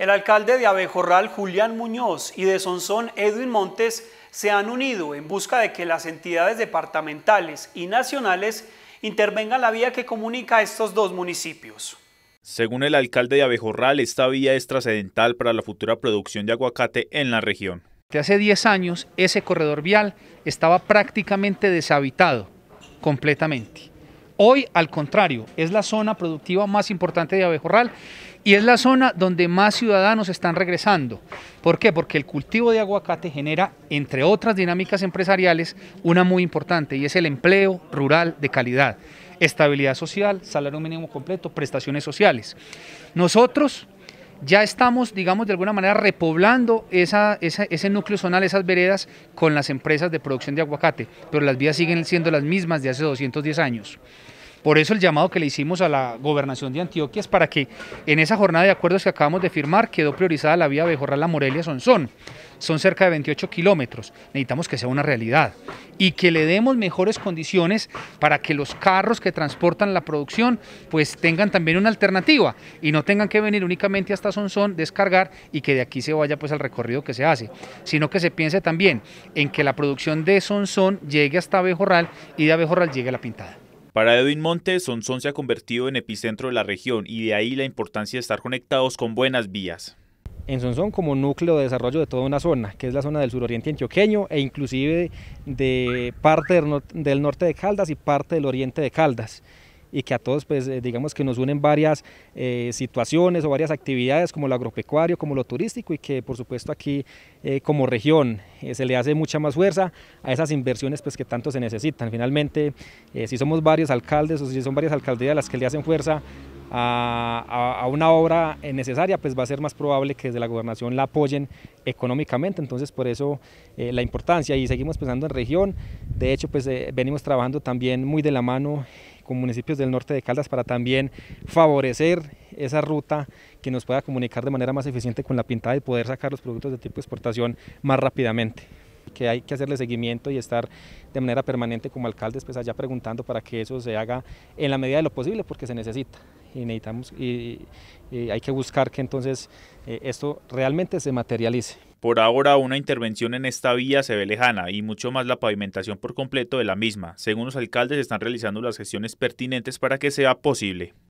El alcalde de Abejorral, Julián Muñoz, y de Sonsón, Edwin Montes, se han unido en busca de que las entidades departamentales y nacionales intervengan la vía que comunica estos dos municipios. Según el alcalde de Abejorral, esta vía es trascendental para la futura producción de aguacate en la región. hace 10 años, ese corredor vial estaba prácticamente deshabitado, completamente. Hoy, al contrario, es la zona productiva más importante de Abejorral y es la zona donde más ciudadanos están regresando. ¿Por qué? Porque el cultivo de aguacate genera, entre otras dinámicas empresariales, una muy importante y es el empleo rural de calidad, estabilidad social, salario mínimo completo, prestaciones sociales. Nosotros ya estamos, digamos, de alguna manera repoblando esa, ese núcleo zonal, esas veredas, con las empresas de producción de aguacate, pero las vías siguen siendo las mismas de hace 210 años. Por eso el llamado que le hicimos a la gobernación de Antioquia es para que en esa jornada de acuerdos que acabamos de firmar quedó priorizada la vía bejorral la morelia sonzón Son cerca de 28 kilómetros. Necesitamos que sea una realidad y que le demos mejores condiciones para que los carros que transportan la producción pues tengan también una alternativa y no tengan que venir únicamente hasta Sonsón, descargar y que de aquí se vaya pues al recorrido que se hace, sino que se piense también en que la producción de Sonzón llegue hasta Bejorral y de Bejorral llegue a La Pintada. Para Edwin Montes, Sonsón se ha convertido en epicentro de la región y de ahí la importancia de estar conectados con buenas vías en Sonsón como núcleo de desarrollo de toda una zona, que es la zona del suroriente antioqueño e inclusive de parte del, norte de Caldas y parte del oriente de Caldas y que a todos pues eh, digamos que nos unen varias eh, situaciones o varias actividades como lo agropecuario, como lo turístico y que por supuesto aquí eh, como región se le hace mucha más fuerza a esas inversiones pues que tanto se necesitan. Finalmente si somos varios alcaldes o si son varias alcaldías las que le hacen fuerza a, una obra necesaria, pues va a ser más probable que desde la gobernación la apoyen económicamente, entonces por eso eh, la importancia y seguimos pensando en región, de hecho pues eh, venimos trabajando también muy de la mano con municipios del norte de Caldas para también favorecer esa ruta que nos pueda comunicar de manera más eficiente con la pintada y poder sacar los productos de tipo exportación más rápidamente que hay que hacerle seguimiento y estar de manera permanente como alcaldes pues allá preguntando para que eso se haga en la medida de lo posible porque se necesita y necesitamos y, hay que buscar que entonces eh, esto realmente se materialice. Por ahora una intervención en esta vía se ve lejana y mucho más la pavimentación por completo de la misma. Según los alcaldes están realizando las gestiones pertinentes para que sea posible.